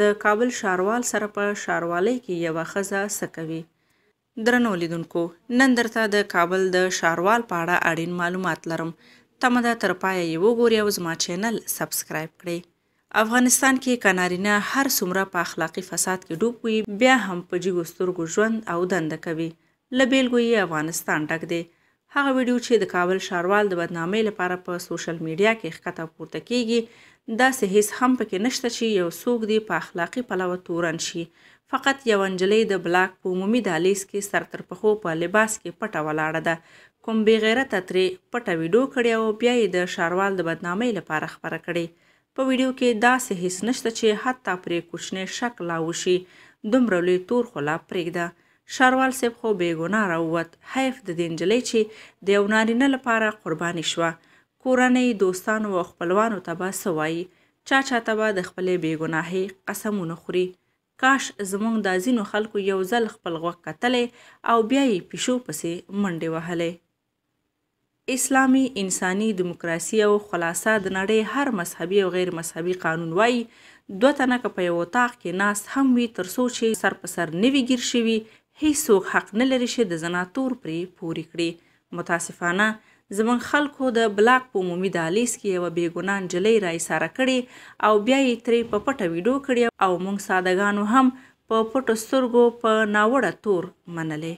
د کابل ښاروال سره په ښاروالۍ کې یوه ښځه څه کوي درنو لیدونکو نن درته د کابل د ښاروال په اړه اړین معلومات لرم تمه ده تر پایه یې وګورئ او زما چینل سبسکرایب کړئ افغانستان کې کنارینه هر څومره په اخلاقی فساد کې ډوب وي بیا هم په جګو سترګو ژوند او دنده کوي له بېلګو یې افغانستان ډک دی هغه ویډیو چې د کابل شاروال د بدنامۍ لپاره په سوشل میډیا کې ښکته پورته کیږي داسې هیڅ هم پکې نشته چې یو څوک دی په اخلاقی پلوه تورن شي فقط یو انجلۍ د بلاک په عمومي دالیس کې سر تر پخو په لباس کې پټه ولاړه ده کوم بې غیرته ترې پټه ویډیو کړې او بیا یې د شاروال د بدنامۍ لپاره خبره کړې په ویډیو کې داسې هیڅ نشته چې حتی پرې کوچنی شک لا وشي دومره لوی تور خو لا پرېږده ښاروال صاحب خو بې ګناه راووت حیف د دې نجلۍ چې د یو نارینه لپاره قرباني شوه کورنۍ دوستانو او خپلوانو ته به څه وایي چا چا ته به د خپلې بې ګناهۍ قسمونه خوري کاش زموږ دا ځینو خلکو یو ځل خپل غوږ کتلی او بیا یې پیشو پسې منډې وهلې اسلامي انساني دیموکراسي او خلاصه د نړۍ هر مذهبي او غیر مذهبي قانون وایي دوه تنه که په یو اتاق کې ناست هم وي تر څو چې سر په سر نه وي ګیر شوي هیڅوک حق نه لري چې د زناتور پرې پورې کړي متاسفانه زمون خلکو د بلاک په عمومي دالیس کې یو بیګونان جلې را ایساره کړي او بیا یې ترې په پټه ویډیو کړي او موږ سادهګانو هم په پټو سترګو په ناوړه تور منلې